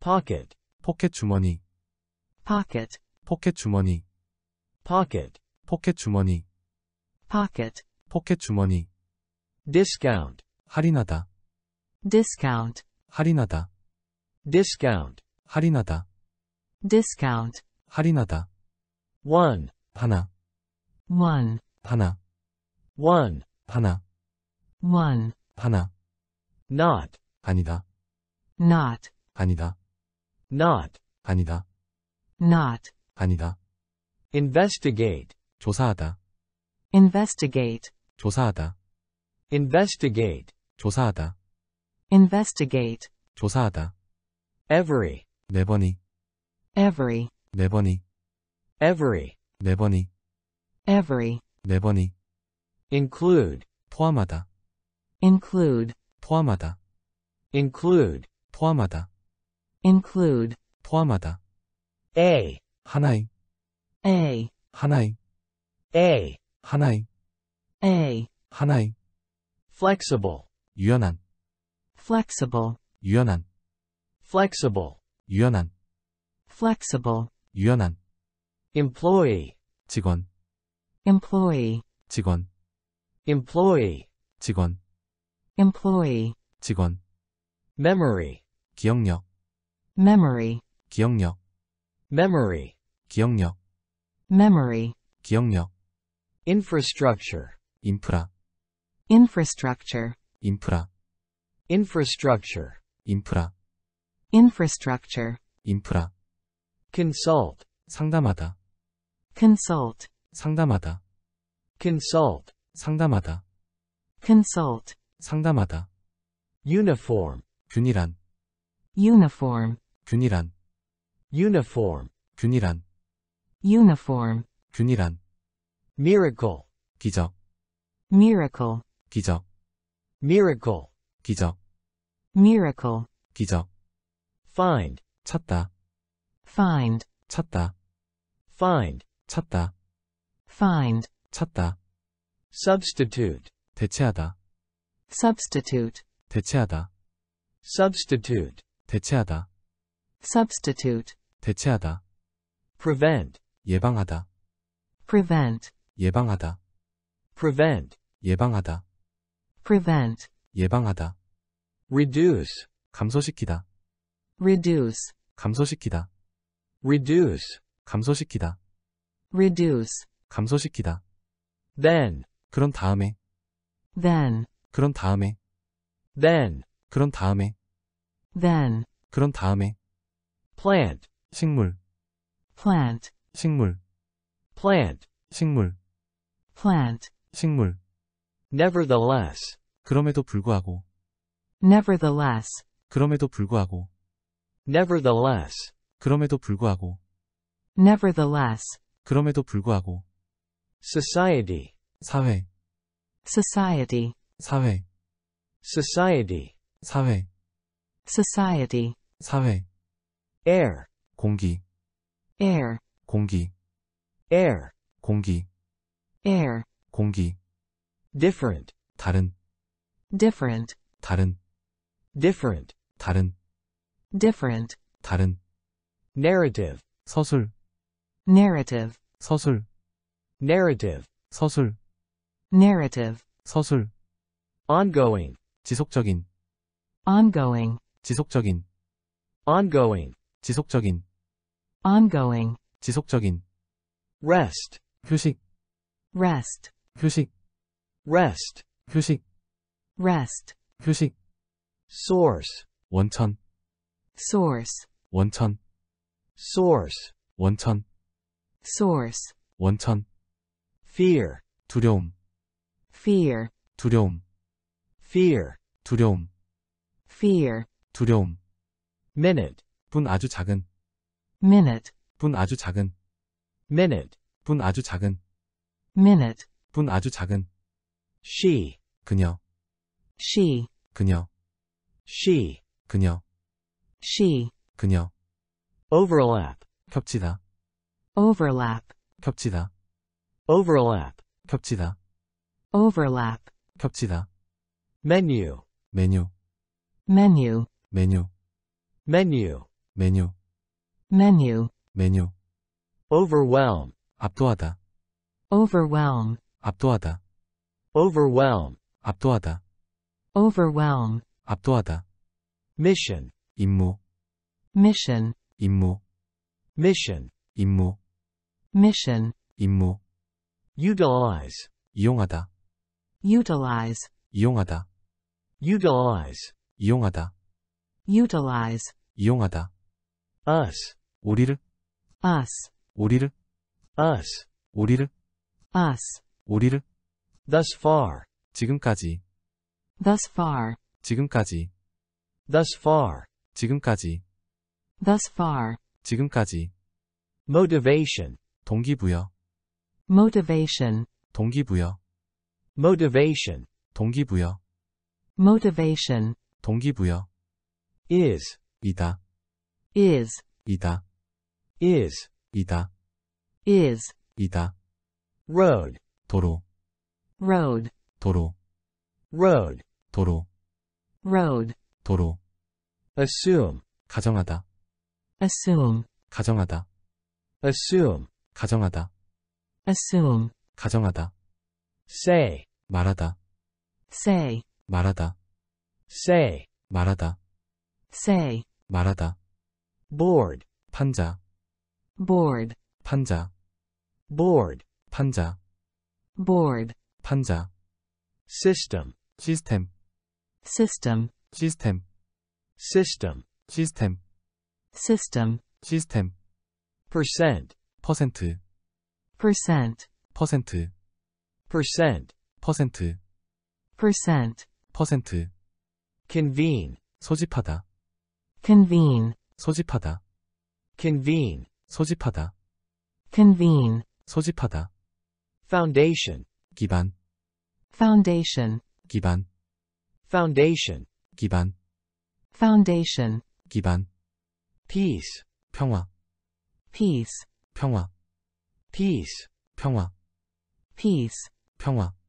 pocket 포켓 주머니 pocket 포켓 주머니 pocket 포켓 주머니 pocket 포켓 주머니 discount 할인하다 discount 할인하다 discount 할인하다 discount 할인하다 one 하나 one 하나 one 하나 one 하나 not 아니다 not 아니다 not 아니다. not 아니다. investigate 조사하다. investigate 조사하다. investigate 조사하다. investigate 조사하다. every 매번이. every 매번이. every 매번이. 번이 every 네 번이 include 포함하다 include 포함하다 include 포함하다 include 포함하다 a 하나의 a 하나의 a 하나의 a 하나의 flexible 유연한 flexible 유연한 flexible 유연한 flexible 유연한 employee 직원 employee 직원 employee 직원 employee 직원 memory 기억력 memory 기억력 memory 기억력 memory 기억력 infrastructure 인프라 infrastructure 인프라 infrastructure 인프라 infrastructure 인프라 consult 상담하다 consult 상담하다 consult 상담하다 consult 상담하다 uniform 균일한 uniform 균일한 uniform 균일한 uniform 균일한 miracle 기적 miracle 기적 miracle 기적 miracle 기적 find 찾다 find 찾다 find 찾다 find 찾다 substitute 대체하다 substitute 대체하다 substitute 대체하다. substitute, 대체하다. prevent, 예방하다. prevent, 예방하다. prevent, 예방하다. prevent, 예방하다. reduce, 감소시키다. reduce, 감소시키다. reduce, 감소시키다. reduce, 감소시키다. then, 그런 다음에, then, 그런 다음에, then, 그런 다음에 then 그런 다음에 plant 식물 plant 식물 plant 식물 plant 식물 nevertheless 그럼에도 불구하고 nevertheless 그럼에도 불구하고 nevertheless 그럼에도 불구하고 nevertheless 그럼에도 불구하고 society 사회 society 사회 society 사회 society 사회 air 공기 air 공기 air 공기 air 공기 different 다른 different 다른 different 다른 different 다른 narrative 서술 narrative 서술 narrative 서술 narrative 서술 ongoing 지속적인 ongoing 지속적인 ongoing 지속적인 ongoing 지속적인 rest 휴식 rest 휴식 rest 휴식 rest 휴식 source 원천 source 원천 source 원천 source 원천 fear 두려움 fear 두려움 fear 두려움 fear 두려움. minute. 분 아주 작은. minute. 분 아주 작은. minute. 분 아주 작은. minute. 분 아주 작은. she. 그녀. she. 그녀. she. 그녀. she. 그녀. overlap. 겹치다. overlap. 겹치다. overlap. 겹치다. overlap. 겹치다. 메뉴. 메뉴. 메뉴. menu menu menu menu menu overwhelm 압도하다 overwhelm 압도하다 overwhelm 압도하다 overwhelm 압도하다 mission 임무 mission 임무 mission 임무 mission 임무 utilize 이용하다 utilize 이용하다 utilize 이용하다 utilize 이용하다 us 우리를 us 우리를 us 우리를 us 우리를 thus far 지금까지 thus far 지금까지 thus far 지금까지 thus far 지금까지 motivation 동기부여 motivation 동기부여 motivation 동기부여 motivation 동기부여 is 이다 is 이다 is 이다 is 이다 road 도로 road 도로 road 도로 road 도로 assume 가정하다 assume 가정하다 assume 가정하다 assume 가정하다 say 말하다 say 말하다 say 말하다 say 말하다 board 판자 board 판자 board 판자 board 판자 system 시스템 system 시스템 system 시스템 system 시스템 percent 퍼센트 percent 퍼센트 percent 퍼센트 percent 퍼센트 convene 소집하다 convene, 소집하다, convene, 소집하다, convene, 소집하다, foundation, 기반, foundation, 기반, foundation, 기반, foundation, 기반, peace, 평화, peace, 평화, peace, 평화, peace, 평화,